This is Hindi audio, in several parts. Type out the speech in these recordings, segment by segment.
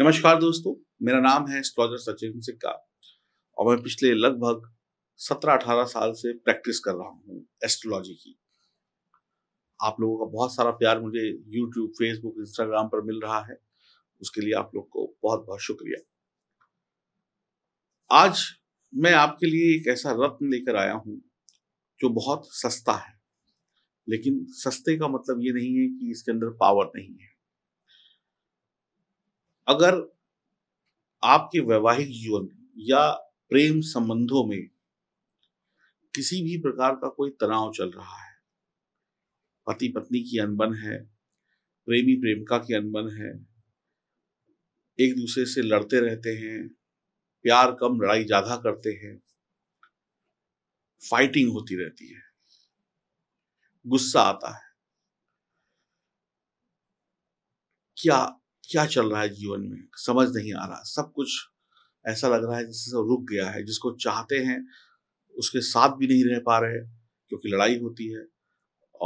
नमस्कार दोस्तों मेरा नाम है एस्ट्रोलॉजर सचिन सिक्का और मैं पिछले लगभग सत्रह अठारह साल से प्रैक्टिस कर रहा हूँ एस्ट्रोलॉजी की आप लोगों का बहुत सारा प्यार मुझे यूट्यूब फेसबुक इंस्टाग्राम पर मिल रहा है उसके लिए आप लोग को बहुत बहुत शुक्रिया आज मैं आपके लिए एक ऐसा रत्न लेकर आया हूँ जो बहुत सस्ता है लेकिन सस्ते का मतलब ये नहीं है कि इसके अंदर पावर नहीं है अगर आपके वैवाहिक जीवन या प्रेम संबंधों में किसी भी प्रकार का कोई तनाव चल रहा है पति पत्नी की अनबन है प्रेमी प्रेमिका की अनबन है एक दूसरे से लड़ते रहते हैं प्यार कम लड़ाई ज्यादा करते हैं फाइटिंग होती रहती है गुस्सा आता है क्या क्या चल रहा है जीवन में समझ नहीं आ रहा सब कुछ ऐसा लग रहा है जिससे रुक गया है जिसको चाहते हैं उसके साथ भी नहीं रह पा रहे क्योंकि लड़ाई होती है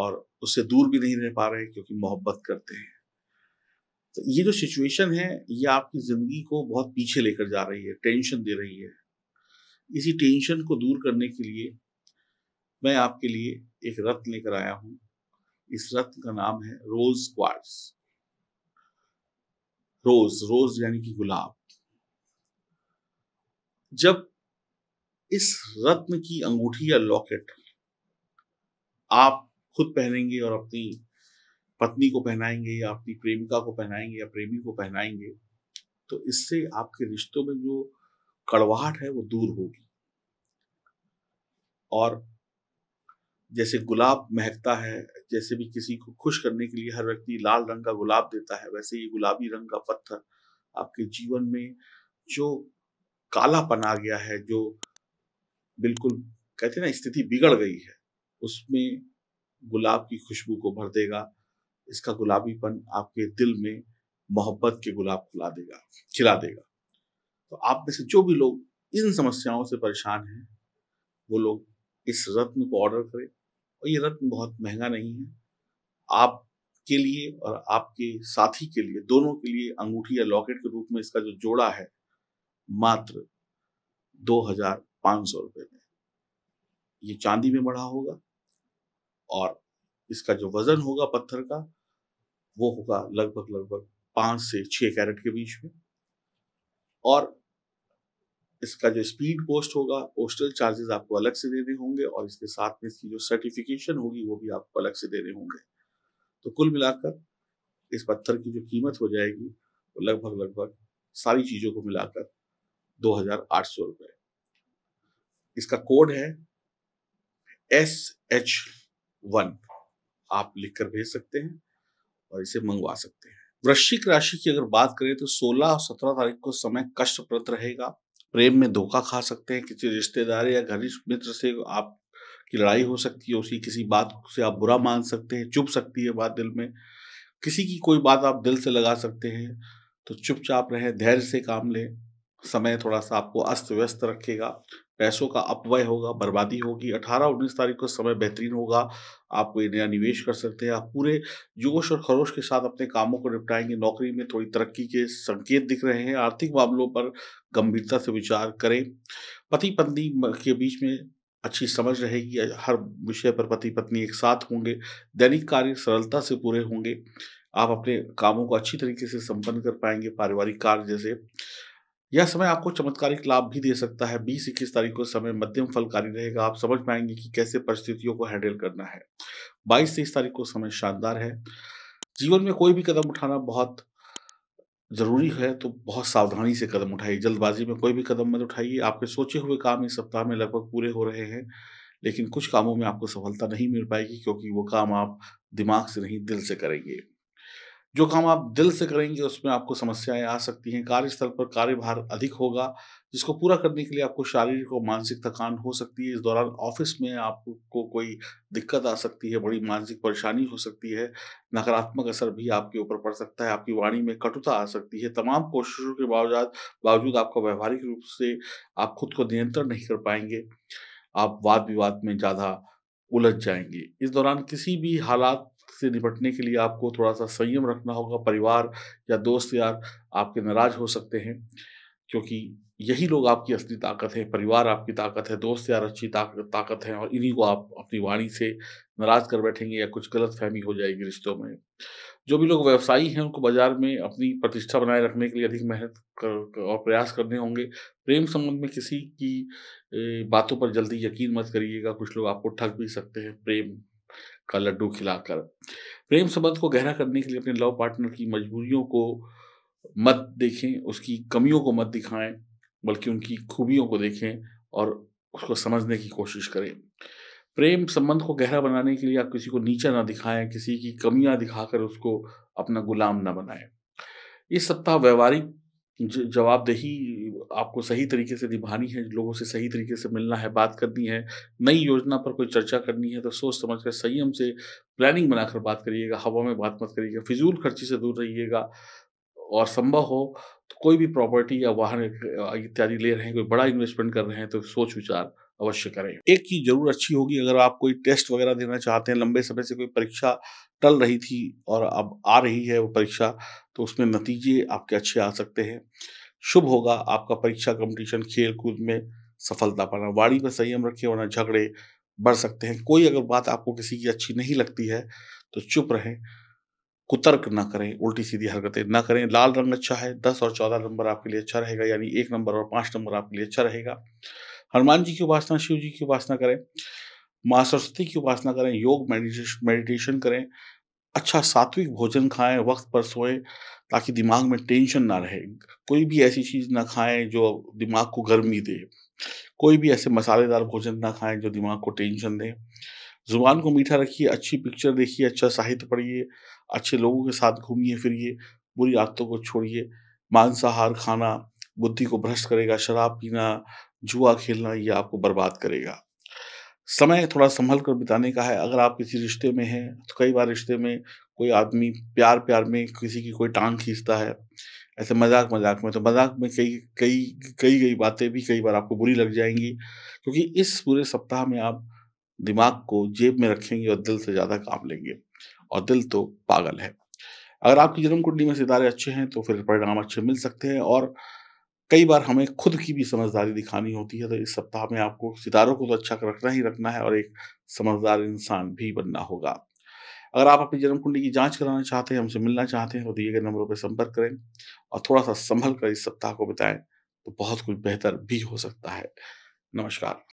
और उससे दूर भी नहीं रह पा रहे क्योंकि मोहब्बत करते हैं तो ये जो सिचुएशन है ये आपकी ज़िंदगी को बहुत पीछे लेकर जा रही है टेंशन दे रही है इसी टेंशन को दूर करने के लिए मैं आपके लिए एक रत्न लेकर आया हूँ इस रत्न का नाम है रोज़ क्वार्ट्स रोज रोज यानी कि गुलाब जब इस रत्न की अंगूठी या लॉकेट आप खुद पहनेंगे और अपनी पत्नी को पहनाएंगे या अपनी प्रेमिका को पहनाएंगे या प्रेमी को पहनाएंगे तो इससे आपके रिश्तों में जो कड़वाहट है वो दूर होगी और जैसे गुलाब महकता है जैसे भी किसी को खुश करने के लिए हर व्यक्ति लाल रंग का गुलाब देता है वैसे ये गुलाबी रंग का पत्थर आपके जीवन में जो कालापन आ गया है जो बिल्कुल कहते हैं ना स्थिति बिगड़ गई है उसमें गुलाब की खुशबू को भर देगा इसका गुलाबीपन आपके दिल में मोहब्बत के गुलाब खुला देगा खिला देगा तो आप में से जो भी लोग इन समस्याओं से परेशान हैं वो लोग इस रत्न को ऑर्डर करें और ये रत्न बहुत महंगा नहीं है के लिए और आपके साथी के लिए दोनों के लिए अंगूठी या लॉकेट के रूप में इसका जो जोड़ा है मात्र दो हजार पांच सौ रुपए में ये चांदी में बड़ा होगा और इसका जो वजन होगा पत्थर का वो होगा लगभग लगभग पांच से छह कैरेट के बीच में और इसका जो स्पीड पोस्ट होगा पोस्टल चार्जेस आपको अलग से देने होंगे और इसके साथ में इसकी जो सर्टिफिकेशन होगी वो भी आपको अलग से देने होंगे तो कुल मिलाकर इस पत्थर की जो कीमत हो जाएगी वो लगभग लगभग सारी चीज़ों को मिलाकर दो हजार आठ सौ रुपए इसका कोड है एस एच वन आप लिख कर भेज सकते हैं और इसे मंगवा सकते हैं वृश्चिक राशि की अगर बात करें तो 16 और 17 तारीख को समय कष्टप्रद रहेगा प्रेम में धोखा खा सकते हैं किसी रिश्तेदार या घनिष्ठ मित्र से आप की लड़ाई हो सकती है उसी किसी बात से आप बुरा मान सकते हैं चुप सकती है बात दिल में किसी की कोई बात आप दिल से लगा सकते हैं तो चुपचाप रहें धैर्य से काम लें समय थोड़ा सा आपको अस्त व्यस्त रखेगा पैसों का अपव्यय होगा बर्बादी होगी अठारह उन्नीस तारीख को समय बेहतरीन होगा आप कोई नया निवेश कर सकते हैं आप पूरे जोश और खरोश के साथ अपने कामों को निपटाएंगे नौकरी में थोड़ी तरक्की के संकेत दिख रहे हैं आर्थिक मामलों पर गंभीरता से विचार करें पति पत्नी के बीच में अच्छी समझ रहेगी हर विषय पर पति पत्नी एक साथ होंगे दैनिक कार्य सरलता से पूरे होंगे आप अपने कामों को अच्छी तरीके से संपन्न कर पाएंगे पारिवारिक कार्य जैसे यह समय आपको चमत्कारिक लाभ भी दे सकता है बीस इक्कीस तारीख को समय मध्यम फलकारी रहेगा आप समझ पाएंगे कि कैसे परिस्थितियों को हैंडल करना है बाईस तेईस तारीख को समय शानदार है जीवन में कोई भी कदम उठाना बहुत जरूरी है तो बहुत सावधानी से कदम उठाइए जल्दबाजी में कोई भी कदम मत उठाइए आपके सोचे हुए काम इस सप्ताह में लगभग पूरे हो रहे हैं लेकिन कुछ कामों में आपको सफलता नहीं मिल पाएगी क्योंकि वो काम आप दिमाग से नहीं दिल से करेंगे जो काम आप दिल से करेंगे उसमें आपको समस्याएं आ सकती हैं कार्यस्थल पर कार्यभार अधिक होगा जिसको पूरा करने के लिए आपको शारीरिक और मानसिक थकान हो सकती है इस दौरान ऑफिस में आपको कोई दिक्कत आ सकती है बड़ी मानसिक परेशानी हो सकती है नकारात्मक असर भी आपके ऊपर पड़ सकता है आपकी वाणी में कटुता आ सकती है तमाम कोशिशों के बावजूद बावजूद आपका व्यवहारिक रूप से आप खुद को नियंत्रण नहीं कर पाएंगे आप वाद विवाद में ज़्यादा उलझ जाएंगे इस दौरान किसी भी हालात से निपटने के लिए आपको थोड़ा सा संयम रखना होगा परिवार या दोस्त यार आपके नाराज हो सकते हैं क्योंकि यही लोग आपकी असली ताकत है परिवार आपकी ताकत है दोस्त यार अच्छी ताकत ताकत है और इन्हीं को आप अपनी वाणी से नाराज कर बैठेंगे या कुछ गलत फहमी हो जाएगी रिश्तों में जो भी लोग व्यवसायी हैं उनको बाजार में अपनी प्रतिष्ठा बनाए रखने के लिए अधिक मेहनत कर और प्रयास करने होंगे प्रेम संबंध में किसी की बातों पर जल्दी यकीन मत करिएगा कुछ लोग आपको ठग भी सकते हैं प्रेम का लड्डू खिलाकर प्रेम संबंध को गहरा करने के लिए अपने लव पार्टनर की मजबूरियों को मत देखें उसकी कमियों को मत दिखाएं बल्कि उनकी खूबियों को देखें और उसको समझने की कोशिश करें प्रेम संबंध को गहरा बनाने के लिए आप किसी को नीचा ना दिखाएं किसी की कमियां दिखाकर उसको अपना गुलाम ना बनाएं इस सप्ताह व्यवहारिक जवाबदेही आपको सही तरीके से निभानी है लोगों से सही तरीके से मिलना है बात करनी है नई योजना पर कोई चर्चा करनी है तो सोच समझ कर संयम से प्लानिंग बनाकर बात करिएगा हवा में बात मत करिएगा फिजूल खर्ची से दूर रहिएगा और संभव हो तो कोई भी प्रॉपर्टी या वाहन इत्यादि ले रहे हैं कोई बड़ा इन्वेस्टमेंट कर रहे हैं तो सोच विचार अवश्य करें एक चीज जरूर अच्छी होगी अगर आप कोई टेस्ट वगैरह देना चाहते हैं लंबे समय से कोई परीक्षा टल रही थी और अब आ रही है वो परीक्षा तो उसमें नतीजे आपके अच्छे आ सकते हैं शुभ होगा आपका परीक्षा कंपटीशन खेल कूद में सफलता पाना वाणी पर संयम रखें वरना झगड़े बढ़ सकते हैं कोई अगर बात आपको किसी की अच्छी नहीं लगती है तो चुप रहें कुतर्क ना करें उल्टी सीधी हरकतें ना करें लाल रंग अच्छा है दस और चौदह नंबर आपके लिए अच्छा रहेगा यानी एक नंबर और पाँच नंबर आपके लिए अच्छा रहेगा हनुमान जी की उपासना शिव जी की उपासना करें माँ सरस्वती की उपासना करें योग मेडिटेशन मेडिटेशन करें अच्छा सात्विक भोजन खाएं वक्त पर सोएं ताकि दिमाग में टेंशन ना रहे कोई भी ऐसी चीज़ ना खाएं जो दिमाग को गर्मी दे कोई भी ऐसे मसालेदार भोजन ना खाएं जो दिमाग को टेंशन दे जुबान को मीठा रखिए अच्छी पिक्चर देखिए अच्छा साहित्य पढ़िए अच्छे लोगों के साथ घूमिए फिरिए बुरी आदतों को छोड़िए मांसाहार खाना बुद्धि को भ्रष्ट करेगा शराब पीना जुआ खेलना ये आपको बर्बाद करेगा समय थोड़ा संभल कर बिताने का है अगर आप किसी रिश्ते में हैं तो कई बार रिश्ते में कोई आदमी प्यार प्यार में किसी की कोई टांग खींचता है ऐसे मजाक मजाक में तो मजाक में कई कई कई कई बातें भी कई बार आपको बुरी लग जाएंगी क्योंकि इस पूरे सप्ताह में आप दिमाग को जेब में रखेंगे और दिल से ज़्यादा काम लेंगे और दिल तो पागल है अगर आपकी जन्म कुंडली में सितारे अच्छे हैं तो फिर परिणाम अच्छे मिल सकते हैं और कई बार हमें खुद की भी समझदारी दिखानी होती है तो इस सप्ताह में आपको सितारों को तो अच्छा रखना ही रखना है और एक समझदार इंसान भी बनना होगा अगर आप अपनी जन्म कुंडली की जांच कराना चाहते हैं हमसे मिलना चाहते हैं तो दिए गए नंबरों पर संपर्क करें और थोड़ा सा संभल कर इस सप्ताह को बिताएं तो बहुत कुछ बेहतर भी हो सकता है नमस्कार